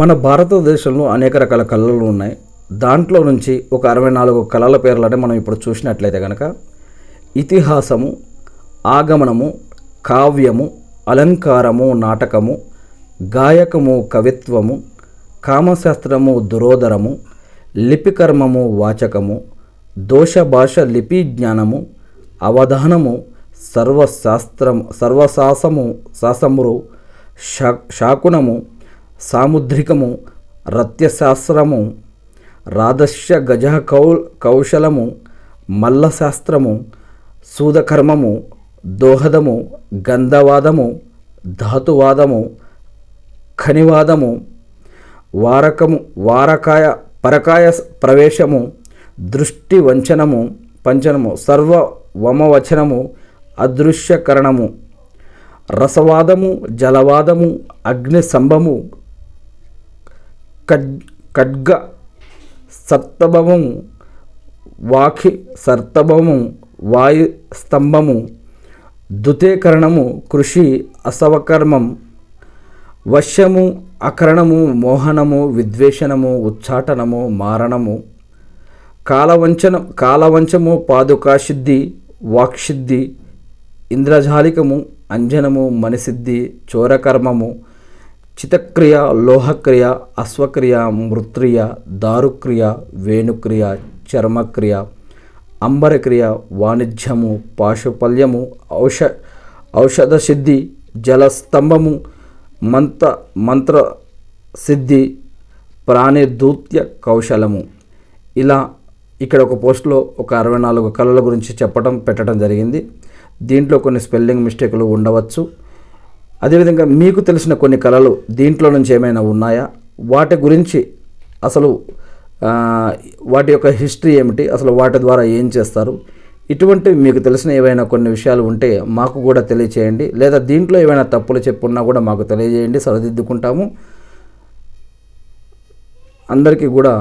మన భారతదేశంలో అనేక రకాల కళలు ఉన్నాయి దాంట్లో నుంచి ఒక అరవై నాలుగు కళల పేర్లనే మనం ఇప్పుడు చూసినట్లయితే కనుక ఇతిహాసము ఆగమనము కావ్యము అలంకారము నాటకము గాయకము కవిత్వము కామశాస్త్రము దురోధరము లిపికర్మము వాచకము దోష భాష లిపి జ్ఞానము అవధానము సర్వశాస్త్రం సర్వశాసము శాసమురు శా శాకునము సాముద్రికము రత్యశాస్త్రము రాధస్య గజ కౌ కౌశలము మల్లశాస్త్రము సూదకర్మము దోహదము గంధవాదము ధాతువాదము ఖనివాదము వారకము వారకాయ పరకాయ ప్రవేశము దృష్టి వంచనము పంచనము సర్వ వమవచనము అదృశ్యకరణము రసవాదము జలవాదము అగ్ని సంభము ఖడ్గ సప్తభము వాఖి సర్తభము వాయు స్తంభము దుతేకరణము కృషి అసవకర్మం వశ్యము అకరణము మోహనము విద్వేషణము ఉచ్చాటనము మారణము కాలవంచన కాలవంచము పాదుకాశుద్ధి వాక్సిద్ధి ఇంద్రజాలికము అంజనము మనిసిద్ధి చోరకర్మము చితక్రియ లోహక్రియ అశ్వక్రియ మృత్రియ దారుక్రియ వేణుక్రియ చర్మక్రియ అంబరక్రియ వాణిజ్యము పాశుపల్యము ఔష ఔషధ సిద్ధి జలస్తంభము మంత్ర మంత్ర సిద్ధి ప్రాణిదూత్య కౌశలము ఇలా ఇక్కడ ఒక పోస్ట్లో ఒక అరవై నాలుగు కళల గురించి చెప్పడం పెట్టడం జరిగింది దీంట్లో కొన్ని స్పెల్లింగ్ మిస్టేకులు ఉండవచ్చు అదేవిధంగా మీకు తెలిసిన కొన్ని కళలు దీంట్లో నుంచి ఏమైనా ఉన్నాయా వాటి గురించి అసలు వాటి యొక్క హిస్టరీ ఏమిటి అసలు వాటి ద్వారా ఏం చేస్తారు ఇటువంటి మీకు తెలిసిన ఏవైనా కొన్ని విషయాలు ఉంటే మాకు కూడా తెలియచేయండి లేదా దీంట్లో ఏమైనా తప్పులు చెప్పున్నా కూడా మాకు తెలియజేయండి సరిదిద్దుకుంటాము అందరికీ కూడా